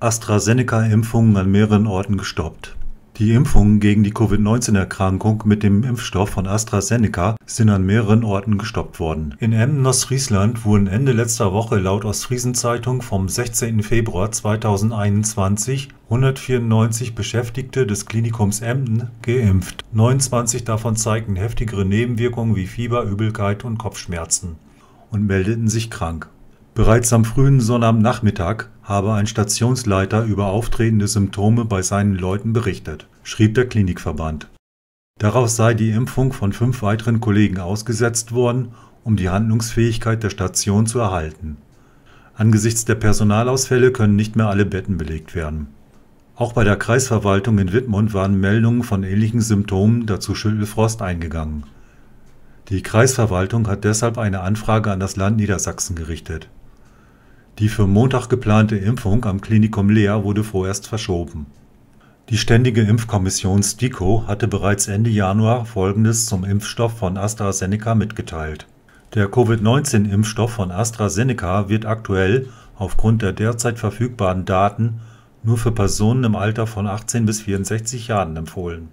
AstraZeneca-Impfungen an mehreren Orten gestoppt. Die Impfungen gegen die Covid-19-Erkrankung mit dem Impfstoff von AstraZeneca sind an mehreren Orten gestoppt worden. In Emden, Ostfriesland, wurden Ende letzter Woche laut Ostfriesen-Zeitung vom 16. Februar 2021 194 Beschäftigte des Klinikums Emden geimpft. 29 davon zeigten heftigere Nebenwirkungen wie Fieber, Übelkeit und Kopfschmerzen und meldeten sich krank. Bereits am frühen Sonnabendnachmittag habe ein Stationsleiter über auftretende Symptome bei seinen Leuten berichtet, schrieb der Klinikverband. Daraus sei die Impfung von fünf weiteren Kollegen ausgesetzt worden, um die Handlungsfähigkeit der Station zu erhalten. Angesichts der Personalausfälle können nicht mehr alle Betten belegt werden. Auch bei der Kreisverwaltung in Wittmund waren Meldungen von ähnlichen Symptomen, dazu Schüttelfrost, eingegangen. Die Kreisverwaltung hat deshalb eine Anfrage an das Land Niedersachsen gerichtet. Die für Montag geplante Impfung am Klinikum Lea wurde vorerst verschoben. Die Ständige Impfkommission STIKO hatte bereits Ende Januar Folgendes zum Impfstoff von AstraZeneca mitgeteilt. Der Covid-19-Impfstoff von AstraZeneca wird aktuell aufgrund der derzeit verfügbaren Daten nur für Personen im Alter von 18 bis 64 Jahren empfohlen.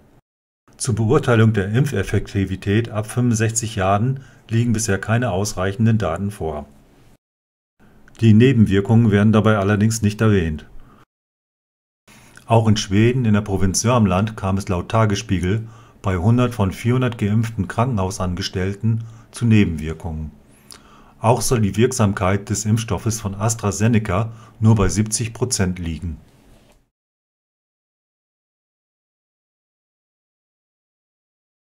Zur Beurteilung der Impfeffektivität ab 65 Jahren liegen bisher keine ausreichenden Daten vor die Nebenwirkungen werden dabei allerdings nicht erwähnt. Auch in Schweden in der Provinz Sörmland kam es laut Tagesspiegel bei 100 von 400 geimpften Krankenhausangestellten zu Nebenwirkungen. Auch soll die Wirksamkeit des Impfstoffes von AstraZeneca nur bei 70 Prozent liegen